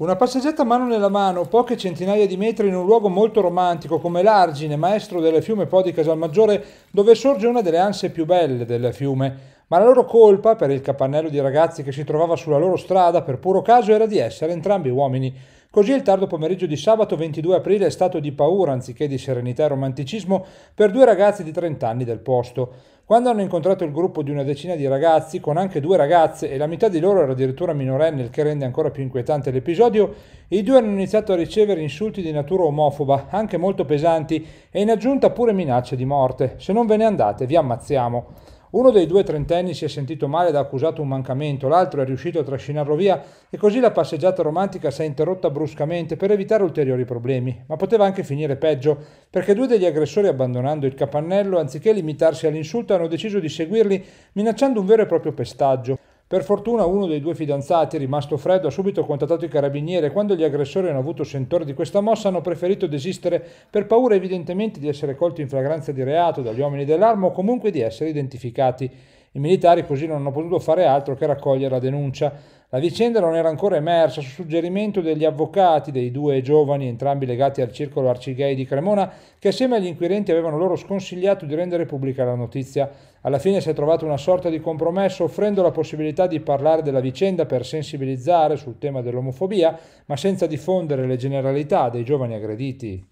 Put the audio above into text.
Una passeggiata mano nella mano, poche centinaia di metri in un luogo molto romantico come l'Argine, maestro del fiume Po di Casalmaggiore, dove sorge una delle anse più belle del fiume, ma la loro colpa per il capannello di ragazzi che si trovava sulla loro strada per puro caso era di essere entrambi uomini. Così il tardo pomeriggio di sabato 22 aprile è stato di paura anziché di serenità e romanticismo per due ragazzi di 30 anni del posto. Quando hanno incontrato il gruppo di una decina di ragazzi, con anche due ragazze, e la metà di loro era addirittura minorenne, il che rende ancora più inquietante l'episodio, i due hanno iniziato a ricevere insulti di natura omofoba, anche molto pesanti, e in aggiunta pure minacce di morte. Se non ve ne andate, vi ammazziamo. Uno dei due trentenni si è sentito male ed ha accusato un mancamento, l'altro è riuscito a trascinarlo via e così la passeggiata romantica si è interrotta bruscamente per evitare ulteriori problemi, ma poteva anche finire peggio, perché due degli aggressori abbandonando il capannello, anziché limitarsi all'insulto, hanno deciso di seguirli minacciando un vero e proprio pestaggio. Per fortuna uno dei due fidanzati, rimasto freddo, ha subito contattato i carabinieri e quando gli aggressori hanno avuto sentore di questa mossa hanno preferito desistere per paura evidentemente di essere colti in flagranza di reato dagli uomini dell'arma o comunque di essere identificati. I militari così non hanno potuto fare altro che raccogliere la denuncia. La vicenda non era ancora emersa su suggerimento degli avvocati dei due giovani, entrambi legati al circolo arcigay di Cremona, che assieme agli inquirenti avevano loro sconsigliato di rendere pubblica la notizia. Alla fine si è trovato una sorta di compromesso offrendo la possibilità di parlare della vicenda per sensibilizzare sul tema dell'omofobia, ma senza diffondere le generalità dei giovani aggrediti.